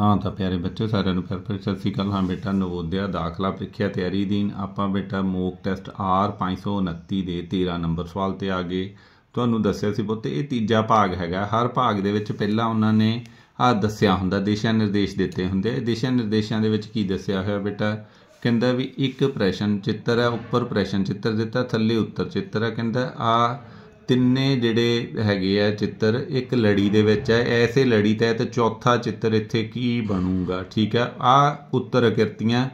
ਹਾਂ ਤਾਂ ਪਿਆਰੇ ਬੱਚਿਓ ਸਾਰਿਆਂ ਨੂੰ ਫਿਰ ਫਿਰ ਸਤਿ ਸ੍ਰੀ ਅਕਾਲ ਹਾਂ ਬੇਟਾ ਨਵੋਦਿਆ ਦਾਖਲਾ ਪ੍ਰੀਖਿਆ ਤਿਆਰੀ ਦੀਨ ਆਪਾਂ ਬੇਟਾ ਮੋਕ ਟੈਸਟ ਆਰ 529 ਦੇ 13 ਨੰਬਰ ਸਵਾਲ ਤੇ ਆ ਗਏ ਤੁਹਾਨੂੰ ਦੱਸਿਆ ਸੀ ਪੁੱਤ ਇਹ ਤੀਜਾ ਭਾਗ ਹੈਗਾ ਹਰ ਭਾਗ ਦੇ ਵਿੱਚ ਪਹਿਲਾਂ ਉਹਨਾਂ ਨੇ ਆ ਦੱਸਿਆ ਹੁੰਦਾ ਦਿਸ਼ਾ ਨਿਰਦੇਸ਼ ਦਿੱਤੇ ਹੁੰਦੇ ਦਿਸ਼ਾ ਨਿਰਦੇਸ਼ਾਂ ਦੇ ਵਿੱਚ ਕੀ ਦੱਸਿਆ ਹੋਇਆ ਬੇਟਾ ਕਹਿੰਦਾ ਵੀ ਇੱਕ ਪ੍ਰਸ਼ਨ ਚਿੱਤਰ ਹੈ ਉੱਪਰ ਪ੍ਰਸ਼ਨ ਚਿੱਤਰ ਦਿੱਤਾ ਥੱਲੇ ਉੱਤਰ ਚਿੱਤਰ ਹੈ ਕਹਿੰਦਾ ਆ ਤਿੰਨੇ ਜਿਹੜੇ ਹੈਗੇ ਆ ਚਿੱਤਰ ਇੱਕ ਲੜੀ ਦੇ ਵਿੱਚ ਹੈ ਐਸੇ ਲੜੀ ਤਹਿਤ ਚੌਥਾ ਚਿੱਤਰ ਇੱਥੇ ਕੀ ਬਣੂਗਾ ਠੀਕ ਹੈ ਆ ਉੱਤਰ ਕਿਰਤੀਆਂ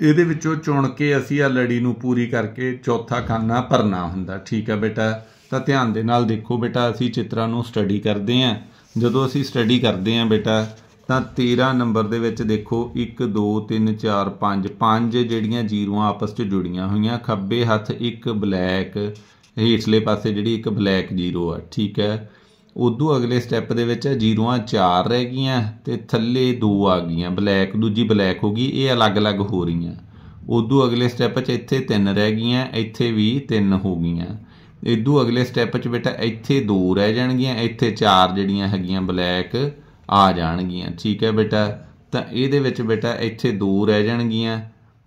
ਇਹਦੇ ਵਿੱਚੋਂ ਚੁਣ ਕੇ ਅਸੀਂ ਆ ਲੜੀ ਨੂੰ ਪੂਰੀ ਕਰਕੇ ਚੌਥਾ ਖਾਨਾ ਭਰਨਾ ਹੁੰਦਾ ਠੀਕ ਹੈ ਬੇਟਾ ਤਾਂ ਧਿਆਨ ਦੇ ਨਾਲ ਦੇਖੋ ਬੇਟਾ ਅਸੀਂ ਚਿੱਤਰਾਂ ਨੂੰ ਸਟੱਡੀ ਕਰਦੇ ਆ ਜਦੋਂ ਅਸੀਂ ਸਟੱਡੀ ਕਰਦੇ ਆ ਬੇਟਾ ਤਾਂ 13 ਨੰਬਰ ਦੇ ਵਿੱਚ ਦੇਖੋ 1 2 3 4 5 ਪੰਜ ਜਿਹੜੀਆਂ ਜ਼ੀਰੋਆਂ ਆਪਸ 'ਚ ਜੁੜੀਆਂ ਹੋਈਆਂ ਖੱਬੇ ਹੱਥ ਇੱਕ ਬਲੈਕ ਹੇਠਲੇ ਪਾਸੇ ਜਿਹੜੀ ਇੱਕ ਬਲੈਕ ਜ਼ੀਰੋ ਆ ਠੀਕ ਹੈ ਉਦੋਂ ਅਗਲੇ ਸਟੈਪ ਦੇ ਵਿੱਚ ਜ਼ੀਰੋਆਂ 4 ਰਹਿ ਗਈਆਂ ਤੇ ਥੱਲੇ ਦੋ ਆ ਗਈਆਂ ਬਲੈਕ ਦੂਜੀ ਬਲੈਕ ਹੋ ਗਈ ਇਹ ਅਲੱਗ-ਅਲੱਗ ਹੋ ਰਹੀਆਂ ਉਦੋਂ ਅਗਲੇ ਸਟੈਪ 'ਚ ਇੱਥੇ 3 ਰਹਿ ਗਈਆਂ ਇੱਥੇ ਵੀ 3 ਹੋ ਗਈਆਂ ਇਦੋਂ ਅਗਲੇ ਸਟੈਪ 'ਚ ਬੇਟਾ ਇੱਥੇ ਦੋ ਰਹਿ ਜਾਣਗੀਆਂ ਇੱਥੇ ਚਾਰ ਜਿਹੜੀਆਂ ਹੈਗੀਆਂ ਬਲੈਕ ਆ ਜਾਣਗੀਆਂ ਠੀਕ ਹੈ ਬੇਟਾ ਤਾਂ ਇਹਦੇ ਵਿੱਚ ਬੇਟਾ ਇੱਥੇ ਦੋ ਰਹਿ ਜਾਣਗੀਆਂ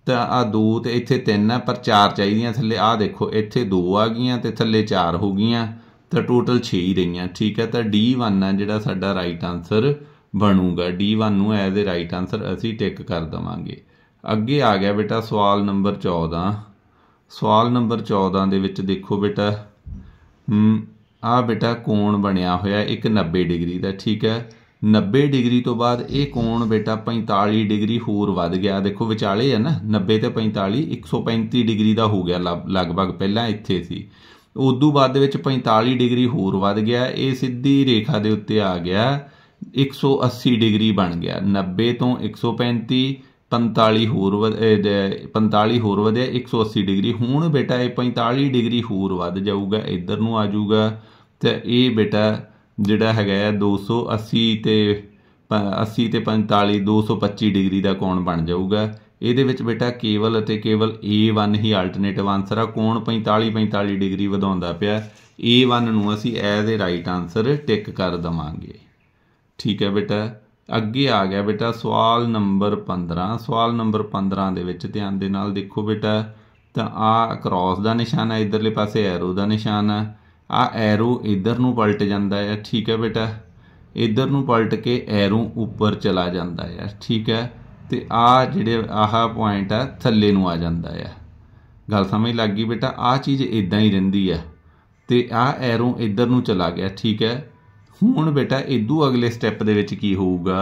ਤਾਂ ਆ ਦੋ ਤੇ ਇੱਥੇ ਤਿੰਨ ਆ ਪਰ ਚਾਰ ਚਾਹੀਦੀਆਂ ਥੱਲੇ ਆ ਦੇਖੋ ਇੱਥੇ ਦੋ ਆ ਗਈਆਂ ਤੇ ਥੱਲੇ ਚਾਰ ਹੋ ਗਈਆਂ ਤਾਂ ਟੋਟਲ 6 ਹੀ ਰਹੀਆਂ ਠੀਕ ਹੈ ਤਾਂ D1 ਆ ਜਿਹੜਾ ਸਾਡਾ ਰਾਈਟ ਆਨਸਰ ਬਣੂਗਾ D1 ਨੂੰ ਐਜ਼ ਅ ਰਾਈਟ ਆਨਸਰ ਅਸੀਂ ਟਿਕ ਕਰ ਦਵਾਂਗੇ ਅੱਗੇ ਆ ਗਿਆ ਬੇਟਾ ਸਵਾਲ ਨੰਬਰ 14 ਸਵਾਲ ਨੰਬਰ 14 ਦੇ ਵਿੱਚ ਦੇਖੋ ਬੇਟਾ ਹਮ ਆ ਬੇਟਾ ਕੋਣ ਬਣਿਆ ਹੋਇਆ 190 ਡਿਗਰੀ ਦਾ ਠੀਕ ਹੈ 90 ਡਿਗਰੀ ਤੋਂ ਬਾਅਦ ਇਹ ਕੋਣ ਬੇਟਾ 45 ਡਿਗਰੀ ਹੋਰ ਵੱਧ ਗਿਆ ਦੇਖੋ ਵਿਚਾਲੇ ਹੈ ਨਾ 90 ਤੇ 45 135 ਡਿਗਰੀ ਦਾ ਹੋ ਗਿਆ ਲਗਭਗ ਪਹਿਲਾਂ ਇੱਥੇ ਸੀ ਉਦੋਂ ਬਾਅਦ ਦੇ ਵਿੱਚ 45 ਡਿਗਰੀ ਹੋਰ ਵੱਧ ਗਿਆ ਇਹ ਸਿੱਧੀ ਰੇਖਾ ਦੇ ਉੱਤੇ ਆ ਗਿਆ 180 ਡਿਗਰੀ ਬਣ ਗਿਆ 90 ਤੋਂ 135 45 ਹੋਰ 45 ਹੋਰ ਵਧਿਆ 180 ਡਿਗਰੀ ਹੁਣ ਬੇਟਾ ਇਹ 45 ਡਿਗਰੀ ਹੋਰ ਵੱਧ ਜਾਊਗਾ ਇੱਧਰ ਨੂੰ ਆ ਜਾਊਗਾ ਤੇ ਇਹ ਬੇਟਾ ਜਿਹੜਾ ਹੈਗਾ 280 ਤੇ 80 ਤੇ 45 225 ਡਿਗਰੀ ਦਾ ਕੋਣ ਬਣ ਜਾਊਗਾ ਇਹਦੇ ਵਿੱਚ ਬੇਟਾ ਕੇਵਲ ਅਤੇ ਕੇਵਲ A1 ਹੀ ਆਲਟਰਨੇਟਿਵ ਆਨਸਰ ਆ ਕੋਣ 45 45 ਡਿਗਰੀ ਵਧਾਉਂਦਾ ਪਿਆ A1 ਨੂੰ ਅਸੀਂ as a right answer tick ਕਰ ਦਵਾਂਗੇ ਠੀਕ ਹੈ ਬੇਟਾ ਅੱਗੇ ਆ ਗਿਆ ਬੇਟਾ ਸਵਾਲ ਨੰਬਰ 15 ਸਵਾਲ ਨੰਬਰ 15 ਦੇ ਵਿੱਚ ਧਿਆਨ ਦੇ ਨਾਲ ਦੇਖੋ ਬੇਟਾ ਤਾਂ ਆ ਕ੍ਰਾਸ ਦਾ ਨਿਸ਼ਾਨ ਹੈ ਇਧਰਲੇ ਪਾਸੇ ਐਰੋ ਦਾ ਨਿਸ਼ਾਨ ਹੈ ਆ ਐਰੋ ਇਧਰ ਨੂੰ ਪਲਟ ਜਾਂਦਾ ਹੈ ਠੀਕ ਹੈ ਬੇਟਾ ਇਧਰ ਨੂੰ ਪਲਟ ਕੇ ਐਰੋ ਉੱਪਰ ਚਲਾ ਜਾਂਦਾ ਹੈ ਠੀਕ ਹੈ ਤੇ ਆ ਜਿਹੜੇ ਆਹਾ ਪੁਆਇੰਟ ਆ ਥੱਲੇ ਨੂੰ ਆ ਜਾਂਦਾ ਹੈ ਗੱਲ ਸਮਝ ਲੱਗ ਗਈ ਬੇਟਾ ਆ ਚੀਜ਼ ਇਦਾਂ ਹੀ ਰਹਿੰਦੀ ਹੈ ਤੇ ਆ ਐਰੋ ਇਧਰ ਨੂੰ ਚਲਾ ਗਿਆ ਠੀਕ ਹੈ ਹੁਣ ਬੇਟਾ ਇਦੋਂ ਅਗਲੇ ਸਟੈਪ ਦੇ ਵਿੱਚ ਕੀ ਹੋਊਗਾ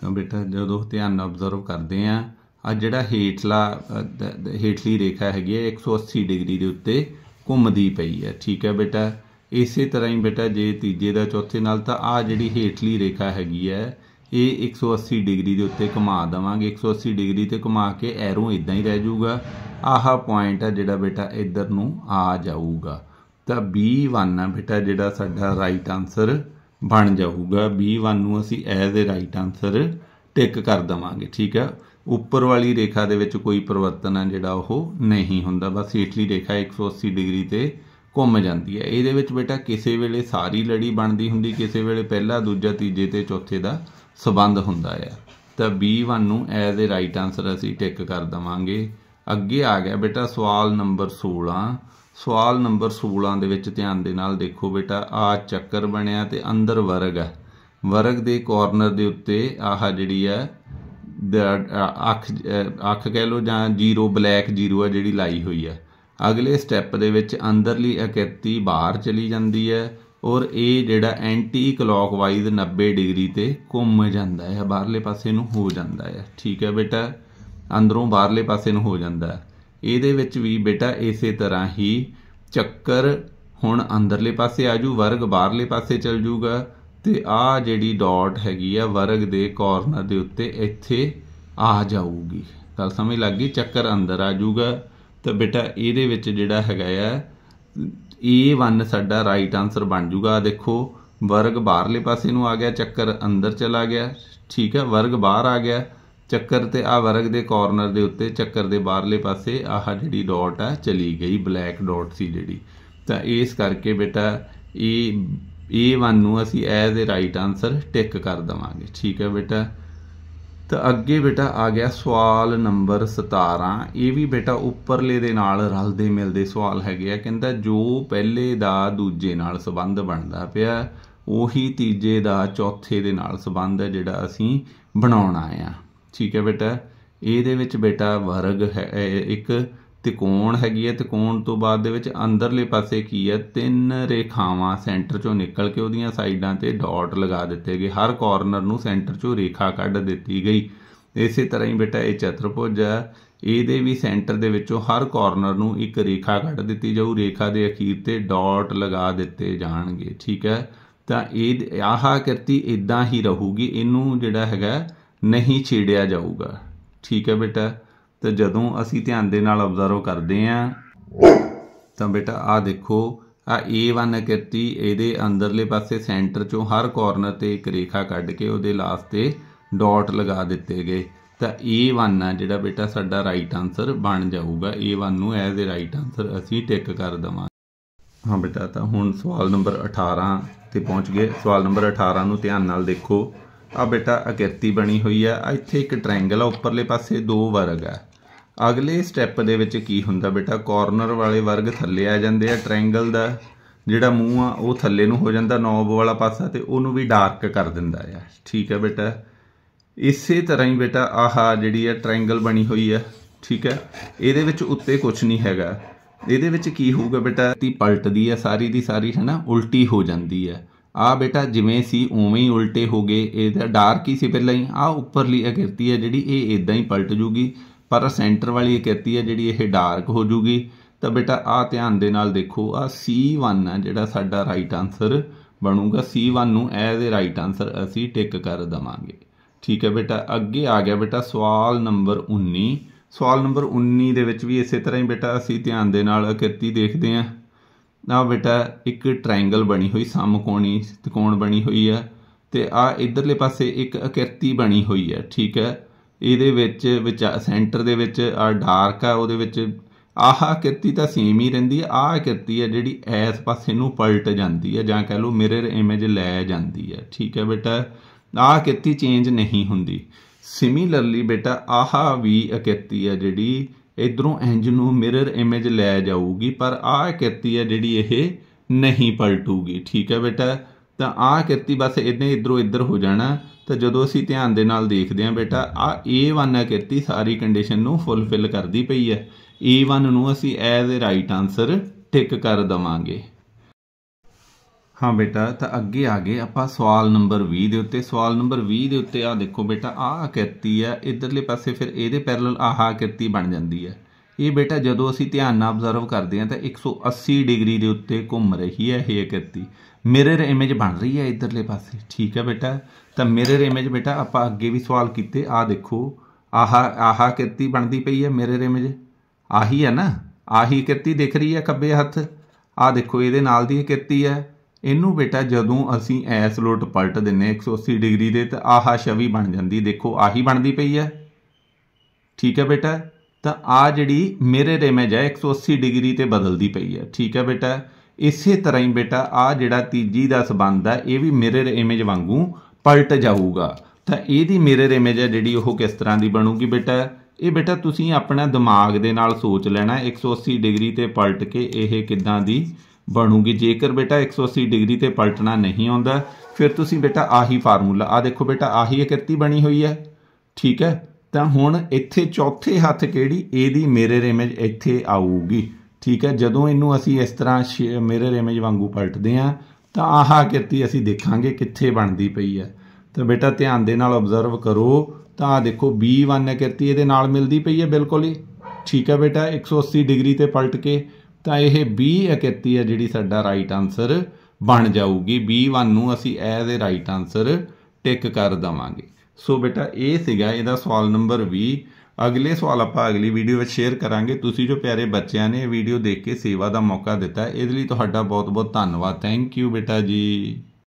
ਤਾਂ ਬੇਟਾ ਜਦੋਂ ਧਿਆਨ ਅਬਜ਼ਰਵ ਕਰਦੇ ਆ ਆ ਜਿਹੜਾ ਹੇਠਲਾ ਹੇਠਲੀ ਰੇਖਾ ਹੈਗੀ ਹੈ 180 ਡਿਗਰੀ ਦੇ ਉੱਤੇ ਘੁੰਮਦੀ ਪਈ ਹੈ ਠੀਕ ਹੈ ਬੇਟਾ ਇਸੇ ਤਰ੍ਹਾਂ ਹੀ ਬੇਟਾ ਜੇ ਤੀਜੇ ਦਾ ਚੌਥੇ ਨਾਲ ਤਾਂ ਆ ਜਿਹੜੀ ਹੇਠਲੀ ਰੇਖਾ ਹੈਗੀ ਹੈ ਇਹ 180 ਡਿਗਰੀ ਦੇ ਉੱਤੇ ਘੁਮਾ ਦਵਾਂਗੇ 180 ਡਿਗਰੀ ਤੇ ਘੁਮਾ ਕੇ ਐਰੋ ਇਦਾਂ ਹੀ ਰਹਿ ਜਾਊਗਾ ਆਹ ਪੁਆਇੰਟ ਆ ਜਿਹੜਾ ਬੇਟਾ ਇੱਧਰ ਨੂੰ ਆ ਜਾਊਗਾ ਤਾਂ B1 ਆ ਬੇਟਾ ਜਿਹੜਾ ਸਾਡਾ ਰਾਈਟ ਆਨਸਰ ਬਣ ਜਾਊਗਾ B1 ਨੂੰ ਅਸੀਂ as a right answer tick ਕਰ ਦਵਾਂਗੇ ਠੀਕ ਹੈ ਉੱਪਰ ਵਾਲੀ ਰੇਖਾ ਦੇ ਵਿੱਚ ਕੋਈ ਪਰਿਵਰਤਨ ਆ ਜਿਹੜਾ ਉਹ ਨਹੀਂ ਹੁੰਦਾ ਬਸ ਹੇਠਲੀ ਰੇਖਾ 180 ਡਿਗਰੀ ਤੇ ਘੁੰਮ ਜਾਂਦੀ ਹੈ ਇਹਦੇ ਵਿੱਚ ਬੇਟਾ ਕਿਸੇ ਵੇਲੇ ਸਾਰੀ ਲੜੀ ਬਣਦੀ ਹੁੰਦੀ ਕਿਸੇ ਵੇਲੇ ਪਹਿਲਾ ਦੂਜਾ ਤੀਜੇ ਤੇ ਚੌਥੇ ਦਾ ਸਬੰਧ ਹੁੰਦਾ ਹੈ ਤਾਂ B1 ਨੂੰ ਐਜ਼ ਅ ਰਾਈਟ ਆਨਸਰ ਅਸੀਂ ਟਿਕ ਕਰ ਦਵਾਂਗੇ ਅੱਗੇ ਆ ਗਿਆ ਬੇਟਾ ਸਵਾਲ ਨੰਬਰ 16 ਸਵਾਲ ਨੰਬਰ 16 ਦੇ ਵਿੱਚ ਧਿਆਨ ਦੇ ਨਾਲ ਦੇਖੋ ਬੇਟਾ ਆ ਚੱਕਰ ਬਣਿਆ ਤੇ ਅੰਦਰ ਵਰਗ ਹੈ ਵਰਗ ਦੇ ਕਾਰਨਰ ਦੇ ਉੱਤੇ ਆਹ ਜਿਹੜੀ ਹੈ ਅੱਖ ਅੱਖ ਕਹਿ ਲੋ ਜਾਂ ਜ਼ੀਰੋ ਬਲੈਕ ਜ਼ੀਰੋ ਆ ਜਿਹੜੀ ਲਾਈ ਹੋਈ ਹੈ ਅਗਲੇ ਸਟੈਪ ਦੇ ਵਿੱਚ ਅੰਦਰਲੀ ਅਕੈਤੀ ਬਾਹਰ ਚਲੀ ਜਾਂਦੀ ਹੈ ਔਰ ਇਹ ਜਿਹੜਾ ਐਂਟੀ ਕਲੌਕਵਾਈਜ਼ 90 ਡਿਗਰੀ ਤੇ ਘੁੰਮ ਜਾਂਦਾ ਹੈ ਬਾਹਰਲੇ ਪਾਸੇ ਨੂੰ ਹੋ ਜਾਂਦਾ ਹੈ ਠੀਕ ਹੈ ਬੇਟਾ ਅੰਦਰੋਂ ਬਾਹਰਲੇ ਪਾਸੇ ਨੂੰ ਹੋ ਜਾਂਦਾ ਹੈ ਇਹਦੇ ਵਿੱਚ ਵੀ ਬੇਟਾ ਇਸੇ ਤਰ੍ਹਾਂ ਹੀ ਚੱਕਰ ਹੁਣ ਅੰਦਰਲੇ ਪਾਸੇ ਆਜੂ ਵਰਗ ਬਾਹਰਲੇ ਪਾਸੇ ਚਲ ਜੂਗਾ ਤੇ ਆ ਜਿਹੜੀ ਡਾਟ ਹੈਗੀ ਆ ਵਰਗ ਦੇ ਕਾਰਨਰ ਦੇ ਉੱਤੇ ਇੱਥੇ ਆ ਜਾਊਗੀ ਗੱਲ ਸਮਝ ਲੱਗ ਗਈ ਚੱਕਰ ਅੰਦਰ ਆ ਜਾਊਗਾ ਤਾਂ ਬੇਟਾ ਇਹਦੇ ਵਿੱਚ ਜਿਹੜਾ ਹੈਗਾ ਆ A1 ਸਾਡਾ ਰਾਈਟ ਆਨਸਰ ਬਣ ਜਾਊਗਾ ਦੇਖੋ ਵਰਗ ਬਾਹਰਲੇ ਪਾਸੇ ਨੂੰ ਆ ਗਿਆ ਚੱਕਰ ਅੰਦਰ ਚਲਾ ਗਿਆ ਠੀਕ ਹੈ ਵਰਗ ਬਾਹਰ ਆ ਗਿਆ ਚੱਕਰ ਤੇ ਆ ਵਰਗ ਦੇ ਕਾਰਨਰ ਦੇ ਉੱਤੇ ਚੱਕਰ ਦੇ ਬਾਹਰਲੇ ਪਾਸੇ ਆਹ ਜਿਹੜੀ ਡਾਟ ਆ ਚਲੀ ਗਈ ਬਲੈਕ ਡਾਟ ਸੀ ਜਿਹੜੀ ਤਾਂ ਇਸ ਕਰਕੇ ਬੇਟਾ ਇਹ A1 ਨੂੰ ਅਸੀਂ as a right answer tick ਕਰ ਦਵਾਂਗੇ ਠੀਕ ਹੈ ਬੇਟਾ ਤਾਂ ਅੱਗੇ ਬੇਟਾ ਆ ਗਿਆ ਸਵਾਲ ਨੰਬਰ 17 ਇਹ ਵੀ ਬੇਟਾ ਉੱਪਰਲੇ ਦੇ ਨਾਲ ਰਲਦੇ ਮਿਲਦੇ ਸਵਾਲ ਹੈਗੇ ਆ ਕਹਿੰਦਾ ਜੋ ਪਹਿਲੇ ਦਾ ਦੂਜੇ ਨਾਲ ਸੰਬੰਧ ਬਣਦਾ ਪਿਆ ਉਹੀ ਤੀਜੇ ਦਾ ਚੌਥੇ ਦੇ ਨਾਲ ਸੰਬੰਧ ਹੈ ਜਿਹੜਾ ਅਸੀਂ ਬਣਾਉਣਾ ਆ ਠੀਕ ਹੈ ਬੇਟਾ ਇਹਦੇ ਵਿੱਚ ਬੇਟਾ ਵਰਗ ਹੈ ਇੱਕ ਤਿਕੋਣ ਹੈਗੀ ਹੈ ਤਿਕੋਣ ਤੋਂ ਬਾਅਦ ਦੇ ਵਿੱਚ ਅੰਦਰਲੇ ਪਾਸੇ ਕੀ ਹੈ ਤਿੰਨ ਰੇਖਾਵਾਂ ਸੈਂਟਰ ਚੋਂ ਨਿਕਲ ਕੇ ਉਹਦੀਆਂ ਸਾਈਡਾਂ ਤੇ ਡਾਟ ਲਗਾ ਦਿੱਤੇ ਗਏ ਹਰ ਕਾਰਨਰ ਨੂੰ ਸੈਂਟਰ ਚੋਂ ਰੇਖਾ ਕੱਢ ਦਿੱਤੀ ਗਈ ਇਸੇ ਤਰ੍ਹਾਂ ਹੀ ਬੇਟਾ ਇਹ ਚਤੁਰਭੁਜ ਹੈ ਇਹਦੇ ਵੀ ਸੈਂਟਰ ਦੇ ਵਿੱਚੋਂ ਹਰ ਕਾਰਨਰ ਨੂੰ ਇੱਕ ਰੇਖਾ ਕੱਢ ਦਿੱਤੀ ਜਾਊ ਰੇਖਾ ਦੇ ਅਖੀਰ ਤੇ ਡਾਟ ਲਗਾ ਦਿੱਤੇ ਜਾਣਗੇ ਠੀਕ ਹੈ ਤਾਂ ਇਹ ਆਹਾ ਕਰਤੀ ਇਦਾਂ ਹੀ ਰਹੂਗੀ ਇਹਨੂੰ ਜਿਹੜਾ ਹੈਗਾ ਨਹੀਂ ਛੇੜਿਆ ਜਾਊਗਾ ਠੀਕ ਹੈ ਬੇਟਾ ਤੇ ਜਦੋਂ ਅਸੀਂ ਧਿਆਨ ਦੇ ਨਾਲ ਅਬਜ਼ਰਵ ਕਰਦੇ ਆਂ ਤਾਂ ਬੇਟਾ ਆ ਦੇਖੋ ਆ A1 ਅਕ੍ਰਿਤੀ ਇਹਦੇ ਅੰਦਰਲੇ ਪਾਸੇ ਸੈਂਟਰ ਚੋਂ ਹਰ ਕੋਰਨਰ ਤੇ ਇੱਕ ਰੇਖਾ ਕੱਢ ਕੇ ਉਹਦੇ ਲਾਸਟ ਤੇ ਡਾਟ ਲਗਾ ਦਿੱਤੇ ਗਏ ਤਾਂ A1 ਆ ਜਿਹੜਾ ਬੇਟਾ ਸਾਡਾ ਰਾਈਟ ਆਨਸਰ ਬਣ ਜਾਊਗਾ A1 ਨੂੰ ਐਜ਼ ਅ ਰਾਈਟ ਆਨਸਰ ਅਸੀਂ ਟਿਕ ਕਰ ਦਵਾਂ ਹਾਂ ਬੇਟਾ ਤਾਂ ਹੁਣ ਸਵਾਲ ਨੰਬਰ 18 ਤੇ ਪਹੁੰਚ ਗਏ ਸਵਾਲ ਨੰਬਰ 18 ਨੂੰ ਧਿਆਨ ਨਾਲ ਦੇਖੋ ਆ ਬੇਟਾ ਅਕਿਰਤੀ ਬਣੀ ਹੋਈ ਆ ਇੱਥੇ ਇੱਕ ਟ੍ਰਾਇੰਗਲ ਆ ਉੱਪਰਲੇ ਪਾਸੇ ਦੋ ਵਰਗ ਆ ਅਗਲੇ ਸਟੈਪ ਦੇ ਵਿੱਚ ਕੀ ਹੁੰਦਾ ਬੇਟਾ ਕਾਰਨਰ ਵਾਲੇ ਵਰਗ ਥੱਲੇ ਆ ਜਾਂਦੇ ਆ ਟ੍ਰਾਇੰਗਲ ਦਾ ਜਿਹੜਾ ਮੂੰਹ ਆ ਉਹ ਥੱਲੇ ਨੂੰ ਹੋ ਜਾਂਦਾ ਨੌਬ ਵਾਲਾ ਪਾਸਾ ਤੇ ਉਹਨੂੰ ਵੀ ਡਾਰਕ ਕਰ ਦਿੰਦਾ ਆ ਠੀਕ ਹੈ ਬੇਟਾ ਇਸੇ ਤਰ੍ਹਾਂ ਹੀ ਬੇਟਾ ਆਹਾ ਜਿਹੜੀ ਆ ਟ੍ਰਾਇੰਗਲ ਬਣੀ ਹੋਈ ਆ ਠੀਕ ਹੈ ਇਹਦੇ ਵਿੱਚ ਉੱਤੇ ਕੁਝ ਨਹੀਂ ਹੈਗਾ ਇਹਦੇ ਵਿੱਚ ਕੀ ਹੋਊਗਾ ਬੇਟਾ ਤੀ ਪਲਟਦੀ ਆ ਸਾਰੀ ਦੀ ਸਾਰੀ ਹੈ ਨਾ ਉਲਟੀ ਹੋ ਜਾਂਦੀ ਆ ਆ ਬੇਟਾ ਜਿਵੇਂ ਸੀ ਉਵੇਂ ਹੀ ਉਲਟੇ ਹੋ ਗਏ ਇਹਦਾ ਡਾਰਕ ਹੀ ਸੀ ਪਹਿਲਾਂ ਹੀ ਆ ਉੱਪਰਲੀ ਅਗਿਰਤੀ ਆ ਜਿਹੜੀ ਇਹ ਇਦਾਂ ਹੀ ਪਲਟ ਜੂਗੀ ਪਰ ਸੈਂਟਰ ਵਾਲੀ ਇਕੱਤੀ ਹੈ ਜਿਹੜੀ ਇਹ ਡਾਰਕ ਹੋ ਜੂਗੀ ਤਾਂ ਬੇਟਾ ਆ ਧਿਆਨ ਦੇ ਨਾਲ ਦੇਖੋ ਆ C1 ਹੈ ਜਿਹੜਾ ਸਾਡਾ ਰਾਈਟ ਆਨਸਰ ਬਣੂਗਾ C1 ਨੂੰ ਐਜ਼ ਅ ਰਾਈਟ ਆਨਸਰ ਅਸੀਂ ਟਿਕ ਕਰ ਦਵਾਂਗੇ ਠੀਕ ਹੈ ਬੇਟਾ ਅੱਗੇ ਆ ਗਿਆ ਬੇਟਾ ਸਵਾਲ ਨੰਬਰ 19 ਸਵਾਲ ਨੰਬਰ 19 ਦੇ ਵਿੱਚ ਵੀ ਇਸੇ ਤਰ੍ਹਾਂ ਹੀ ਬੇਟਾ ਅਸੀਂ ਧਿਆਨ ਦੇ ਨਾਲ ਕਿਰਤੀ ਦੇਖਦੇ ਹਾਂ ਆ ਬੇਟਾ ਇੱਕ ਟ੍ਰਾਇੰਗਲ ਬਣੀ ਹੋਈ ਸਮਕੋਣੀ ਤਿਕੋਣ ਬਣੀ ਹੋਈ ਹੈ ਤੇ ਆ ਇਧਰਲੇ ਪਾਸੇ ਇੱਕ ਅਕਿਰਤੀ ਬਣੀ ਹੋਈ ਹੈ ਠੀਕ ਹੈ ਇਹਦੇ ਵਿੱਚ ਵਿੱਚ ਸੈਂਟਰ ਦੇ ਵਿੱਚ ਆ ਡਾਰਕ ਆ ਉਹਦੇ ਵਿੱਚ ਆਹ ਕਿਰਤੀ ਤਾਂ ਸੇਮ ਹੀ ਰਹਿੰਦੀ ਆ ਆਹ ਕਿਰਤੀ ਆ ਜਿਹੜੀ ਐਸ ਪਾਸੇ ਨੂੰ ਪਲਟ ਜਾਂਦੀ ਆ ਜਾਂ ਕਹ ਲਓ ਮਿਰਰ ਇਮੇਜ ਲੈ ਜਾਂਦੀ ਆ ਠੀਕ ਹੈ ਬੇਟਾ ਆਹ ਕਿਰਤੀ ਚੇਂਜ ਨਹੀਂ ਹੁੰਦੀ ਸਿਮਿਲਰਲੀ ਬੇਟਾ ਆਹ ਵੀ ਆਕ੍ਰਿਤੀ ਆ ਜਿਹੜੀ ਇਧਰੋਂ ਇੰਜ ਨੂੰ ਮਿਰਰ ਇਮੇਜ ਲੈ ਜਾਊਗੀ ਪਰ ਆਹ ਕਿਰਤੀ ਆ ਜਿਹੜੀ ਇਹ ਨਹੀਂ ਪਲਟੂਗੀ ਠੀਕ ਹੈ ਬੇਟਾ ਤਾਂ ਆਹ ਕਿਰਤੀ ਬਸ ਇੰਨੇ ਇਧਰੋਂ ਇਧਰ ਹੋ ਜਾਣਾ ਤਾਂ ਜਦੋਂ ਅਸੀਂ ਧਿਆਨ ਦੇ ਨਾਲ ਦੇਖਦੇ ਹਾਂ ਬੇਟਾ ਆ A1 ਆ ਕਿਰਤੀ ਸਾਰੀ ਕੰਡੀਸ਼ਨ ਨੂੰ ਫੁੱਲਫਿਲ ਕਰਦੀ ਪਈ ਹੈ A1 ਨੂੰ ਅਸੀਂ as a right answer tick ਕਰ ਦਵਾਂਗੇ ਹਾਂ ਬੇਟਾ ਤਾਂ ਅੱਗੇ ਆ ਗਏ ਆਪਾਂ ਸਵਾਲ ਨੰਬਰ 20 ਦੇ ਉੱਤੇ ਸਵਾਲ ਨੰਬਰ 20 ਦੇ ਉੱਤੇ ਆ ਦੇਖੋ ਬੇਟਾ ਆ ਕਿਰਤੀ ਆ ਇਧਰਲੇ ਪਾਸੇ ਫਿਰ ਇਹਦੇ ਪੈਰਲਲ ਆਹ ਕਿਰਤੀ ਬਣ ਜਾਂਦੀ ਹੈ ਇਹ ਬੇਟਾ ਜਦੋਂ ਅਸੀਂ ਧਿਆਨ ਨਾਲ ਅਬਜ਼ਰਵ ਕਰਦੇ ਹਾਂ ਤਾਂ 180 ਡਿਗਰੀ ਦੇ ਉੱਤੇ ਘੁੰਮ ਰਹੀ ਹੈ ਇਹ ਕਿਰਤੀ ਮਿਰਰ ਇਮੇਜ ਬਣ ਰਹੀ ਹੈ ਇਧਰਲੇ ਪਾਸੇ ਠੀਕ ਹੈ ਬੇਟਾ ਤਾਂ ਮਿਰਰ ਇਮੇਜ ਬੇਟਾ ਆਪਾਂ ਅੱਗੇ ਵੀ ਸਵਾਲ ਕੀਤੇ ਆ ਦੇਖੋ ਆਹਾ ਆਹਾ ਕਿਰਤੀ ਬਣਦੀ ਪਈ ਹੈ ਮਿਰਰ ਇਮੇਜ ਆਹੀ ਹੈ ਨਾ ਆਹੀ ਕਿਰਤੀ ਦਿਖ ਰਹੀ ਹੈ ਖੱਬੇ ਹੱਥ ਆ ਦੇਖੋ ਇਹਦੇ ਨਾਲ ਦੀ ਕਿਰਤੀ ਹੈ ਇਹਨੂੰ ਬੇਟਾ ਜਦੋਂ ਅਸੀਂ ਐਸ ਲੋਟ ਪਲਟ ਦਿੰਨੇ 180 ਡਿਗਰੀ ਦੇ ਤਾਂ ਆਹਾ ਛਵੀ ਬਣ ਜਾਂਦੀ ਦੇਖੋ ਆਹੀ ਬਣਦੀ ਪਈ ਹੈ ਠੀਕ ਹੈ ਬੇਟਾ ਤਾਂ ਆ ਜਿਹੜੀ ਮਿਰਰ ਇਮੇਜ ਹੈ 180 ਡਿਗਰੀ ਤੇ ਬਦਲਦੀ ਪਈ ਹੈ ਠੀਕ ਹੈ ਬੇਟਾ ਇਸੇ ਤਰ੍ਹਾਂ ਹੀ ਬੇਟਾ ਆ ਜਿਹੜਾ ਤੀਜੀ ਦਾ ਸਬੰਧ ਆ ਇਹ ਵੀ ਮਿਰਰ ਇਮੇਜ ਵਾਂਗੂ ਪਲਟ ਜਾਊਗਾ ਤਾਂ ਇਹਦੀ ਮਿਰਰ ਇਮੇਜ ਹੈ ਜਿਹੜੀ ਉਹ ਕਿਸ ਤਰ੍ਹਾਂ ਦੀ ਬਣੂਗੀ ਬੇਟਾ ਇਹ ਬੇਟਾ ਤੁਸੀਂ ਆਪਣਾ ਦਿਮਾਗ ਦੇ ਨਾਲ ਸੋਚ ਲੈਣਾ 180 ਡਿਗਰੀ ਤੇ ਪਲਟ ਕੇ ਇਹ ਕਿੱਦਾਂ ਦੀ ਬਣੂਗੀ ਜੇਕਰ ਬੇਟਾ 180 ਡਿਗਰੀ ਤੇ ਪਲਟਣਾ ਨਹੀਂ ਆਉਂਦਾ ਫਿਰ ਤੁਸੀਂ ਬੇਟਾ ਆਹੀ ਫਾਰਮੂਲਾ ਆ ਦੇਖੋ ਬੇਟਾ ਆਹੀ ਇਕੱਤੀ ਬਣੀ ਹੋਈ ਹੈ ਠੀਕ ਹੈ ਤਾਂ ਹੁਣ ਇੱਥੇ ਚੌਥੇ ਹੱਥ ਕਿਹੜੀ ਇਹਦੀ ਮਿਰਰ ਇਮੇਜ ਇੱਥੇ ਆਊਗੀ ਠੀਕ ਹੈ ਜਦੋਂ ਇਹਨੂੰ ਅਸੀਂ ਇਸ ਤਰ੍ਹਾਂ ਮਿਰਰ ਇਮੇਜ ਵਾਂਗੂ ਪਲਟਦੇ ਆ ਤਾਂ ਆਹਾ ਕਿਰਤੀ ਅਸੀਂ ਦੇਖਾਂਗੇ ਕਿੱਥੇ ਬਣਦੀ ਪਈ ਹੈ ਤਾਂ ਬੇਟਾ ਧਿਆਨ ਦੇ ਨਾਲ ਆਬਜ਼ਰਵ ਕਰੋ ਤਾਂ ਦੇਖੋ B1 ਕਿਰਤੀ ਇਹਦੇ ਨਾਲ ਮਿਲਦੀ ਪਈ ਹੈ ਬਿਲਕੁਲ ਹੀ ਠੀਕ ਹੈ ਬੇਟਾ 180 ਡਿਗਰੀ ਤੇ ਪਲਟ ਕੇ ਤਾਂ ਇਹ B ਕਿਰਤੀ ਹੈ ਜਿਹੜੀ ਸਾਡਾ ਰਾਈਟ ਆਨਸਰ ਬਣ ਜਾਊਗੀ B1 ਨੂੰ ਅਸੀਂ as a right answer tick ਕਰ ਦਵਾਂਗੇ ਸੋ ਬੇਟਾ ਇਹ ਸੀਗਾ ਇਹਦਾ ਸਵਾਲ ਨੰਬਰ 20 ਅਗਲੇ ਸਵਾਲ ਆਪਾਂ ਅਗਲੀ ਵੀਡੀਓ ਵਿੱਚ ਸ਼ੇਅਰ ਕਰਾਂਗੇ ਤੁਸੀਂ ਜੋ ਪਿਆਰੇ ਬੱਚਿਆਂ ਨੇ ਇਹ ਵੀਡੀਓ ਦੇਖ ਕੇ ਸੇਵਾ ਦਾ ਮੌਕਾ ਦਿੱਤਾ ਇਹਦੇ ਲਈ ਤੁਹਾਡਾ ਬਹੁਤ-ਬਹੁਤ ਧੰਨਵਾਦ ਥੈਂਕ ਯੂ ਬੇਟਾ ਜੀ